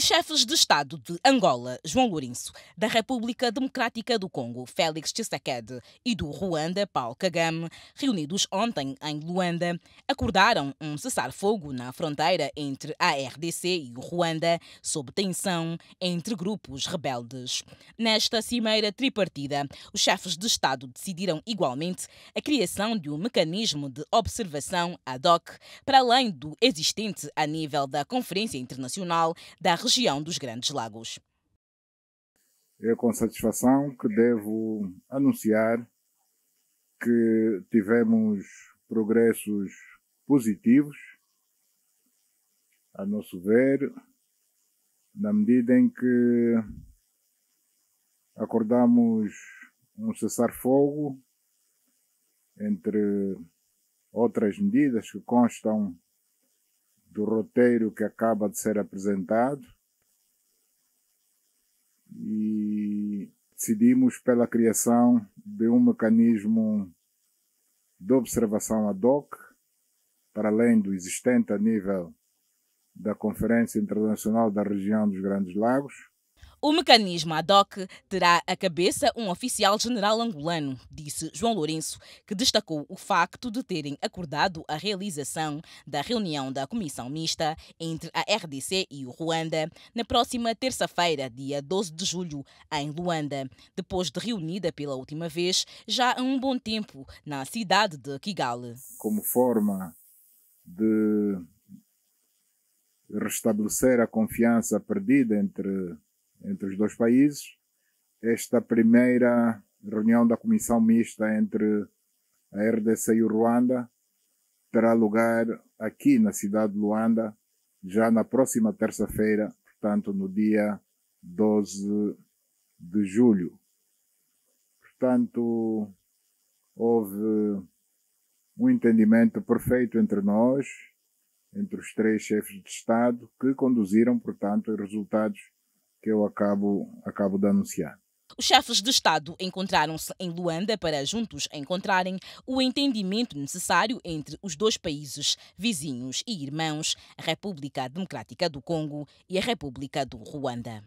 Os chefes de Estado de Angola, João Lourenço, da República Democrática do Congo, Félix Tshisekedi, e do Ruanda, Paul Kagame, reunidos ontem em Luanda, acordaram um cessar-fogo na fronteira entre a RDC e o Ruanda, sob tensão entre grupos rebeldes. Nesta cimeira tripartida, os chefes de Estado decidiram igualmente a criação de um mecanismo de observação ad hoc, para além do existente a nível da Conferência Internacional da região dos Grandes Lagos. É com satisfação que devo anunciar que tivemos progressos positivos, a nosso ver, na medida em que acordamos um cessar-fogo entre outras medidas que constam do roteiro que acaba de ser apresentado e decidimos pela criação de um mecanismo de observação ad hoc, para além do existente a nível da Conferência Internacional da Região dos Grandes Lagos, o mecanismo ad hoc terá à cabeça um oficial general angolano, disse João Lourenço, que destacou o facto de terem acordado a realização da reunião da comissão mista entre a RDC e o Ruanda na próxima terça-feira, dia 12 de julho, em Luanda, depois de reunida pela última vez já há um bom tempo na cidade de Kigali. Como forma de restabelecer a confiança perdida entre entre os dois países, esta primeira reunião da comissão mista entre a RDC e o Ruanda terá lugar aqui na cidade de Luanda, já na próxima terça-feira, portanto, no dia 12 de julho. Portanto, houve um entendimento perfeito entre nós, entre os três chefes de Estado, que conduziram, portanto, os resultados que eu acabo, acabo de anunciar. Os chefes de Estado encontraram-se em Luanda para juntos encontrarem o entendimento necessário entre os dois países vizinhos e irmãos, a República Democrática do Congo e a República do Ruanda.